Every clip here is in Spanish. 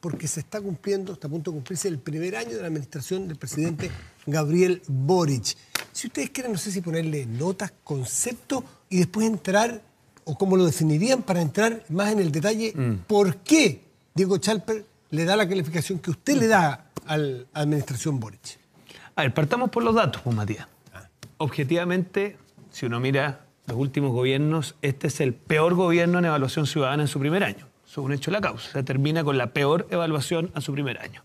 porque se está cumpliendo, está a punto de cumplirse el primer año de la administración del presidente Gabriel Boric. Si ustedes quieren, no sé si ponerle notas, concepto y después entrar, o cómo lo definirían para entrar más en el detalle, mm. por qué Diego Chalper le da la calificación que usted le da a la administración Boric. A ver, partamos por los datos, Juan pues, Matías. Ah. Objetivamente, si uno mira los últimos gobiernos, este es el peor gobierno en evaluación ciudadana en su primer año según hecho la causa. O termina con la peor evaluación a su primer año.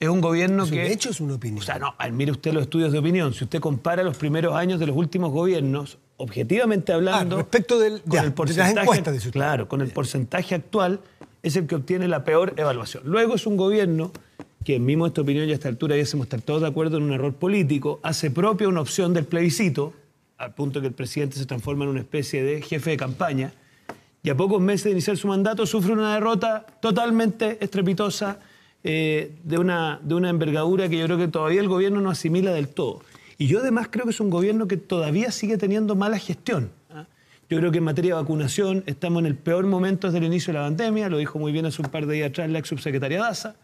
Es un gobierno es que. De hecho, es una opinión. O sea, no, mire usted los estudios de opinión. Si usted compara los primeros años de los últimos gobiernos, objetivamente ah, hablando. respecto del, con el porcentaje, de Claro, con el porcentaje actual, es el que obtiene la peor evaluación. Luego es un gobierno que, en mismo esta opinión y a esta altura, se estar todos de acuerdo en un error político, hace propia una opción del plebiscito, al punto que el presidente se transforma en una especie de jefe de campaña y a pocos meses de iniciar su mandato sufre una derrota totalmente estrepitosa eh, de, una, de una envergadura que yo creo que todavía el gobierno no asimila del todo. Y yo además creo que es un gobierno que todavía sigue teniendo mala gestión. ¿ah? Yo creo que en materia de vacunación estamos en el peor momento desde el inicio de la pandemia, lo dijo muy bien hace un par de días atrás la ex subsecretaria Daza.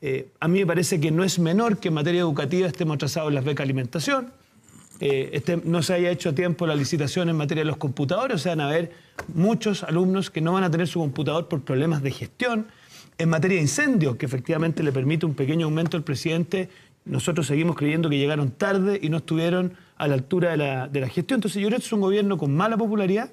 Eh, a mí me parece que no es menor que en materia educativa estemos atrasados en las becas alimentación. Eh, este, no se haya hecho a tiempo la licitación en materia de los computadores, o sea, van a haber muchos alumnos que no van a tener su computador por problemas de gestión. En materia de incendios, que efectivamente le permite un pequeño aumento al presidente, nosotros seguimos creyendo que llegaron tarde y no estuvieron a la altura de la, de la gestión. Entonces yo creo que es un gobierno con mala popularidad,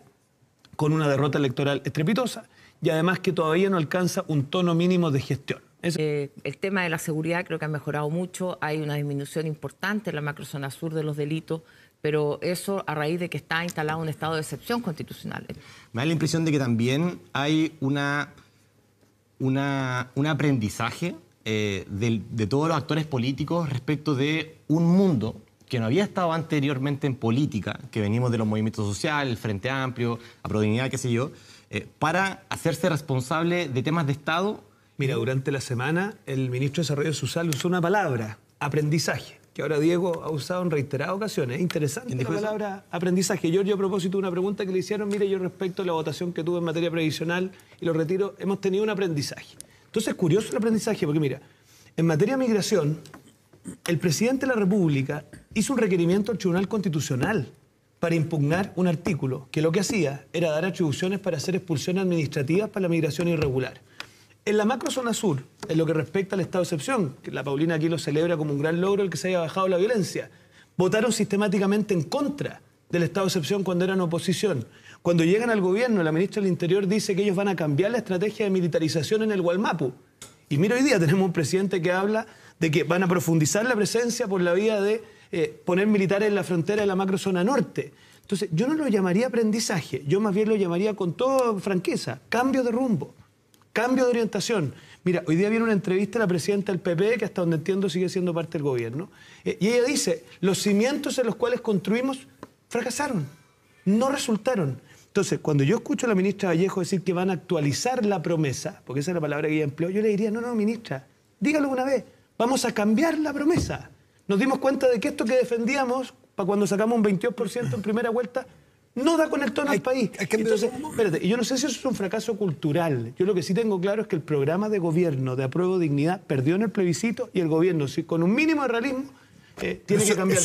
con una derrota electoral estrepitosa y además que todavía no alcanza un tono mínimo de gestión. Eh, el tema de la seguridad creo que ha mejorado mucho, hay una disminución importante en la macrozona sur de los delitos, pero eso a raíz de que está instalado un estado de excepción constitucional. Me da la impresión de que también hay una, una un aprendizaje eh, de, todos los actores políticos respecto de un mundo que no había estado anteriormente en política, que venimos de los movimientos sociales, el Frente Amplio, la Prodignidad, qué sé yo, eh, para hacerse responsable de temas de Estado Mira, durante la semana el ministro de Desarrollo de Social usó una palabra, aprendizaje, que ahora Diego ha usado en reiteradas ocasiones. Interesante la palabra aprendizaje. Giorgio, a propósito de una pregunta que le hicieron, mire, yo respecto a la votación que tuve en materia previsional y lo retiro, hemos tenido un aprendizaje. Entonces, curioso el aprendizaje, porque mira, en materia de migración, el presidente de la República hizo un requerimiento al Tribunal Constitucional para impugnar un artículo que lo que hacía era dar atribuciones para hacer expulsiones administrativas para la migración irregular. En la macrozona sur, en lo que respecta al estado de excepción, que la Paulina aquí lo celebra como un gran logro el que se haya bajado la violencia, votaron sistemáticamente en contra del estado de excepción cuando eran oposición. Cuando llegan al gobierno, la ministra del Interior dice que ellos van a cambiar la estrategia de militarización en el Gualmapu. Y mira, hoy día tenemos un presidente que habla de que van a profundizar la presencia por la vía de eh, poner militares en la frontera de la macrozona norte. Entonces, yo no lo llamaría aprendizaje, yo más bien lo llamaría con toda franqueza, cambio de rumbo. Cambio de orientación. Mira, hoy día viene una entrevista a la presidenta del PP, que hasta donde entiendo sigue siendo parte del gobierno, eh, y ella dice, los cimientos en los cuales construimos fracasaron, no resultaron. Entonces, cuando yo escucho a la ministra Vallejo decir que van a actualizar la promesa, porque esa es la palabra que ella empleó, yo le diría, no, no, ministra, dígalo una vez, vamos a cambiar la promesa. Nos dimos cuenta de que esto que defendíamos para cuando sacamos un 22% en primera vuelta no da con el tono al país. Entonces, espérate, yo no sé si eso es un fracaso cultural. Yo lo que sí tengo claro es que el programa de gobierno de apruebo dignidad perdió en el plebiscito y el gobierno, con un mínimo de realismo, eh, tiene que cambiar.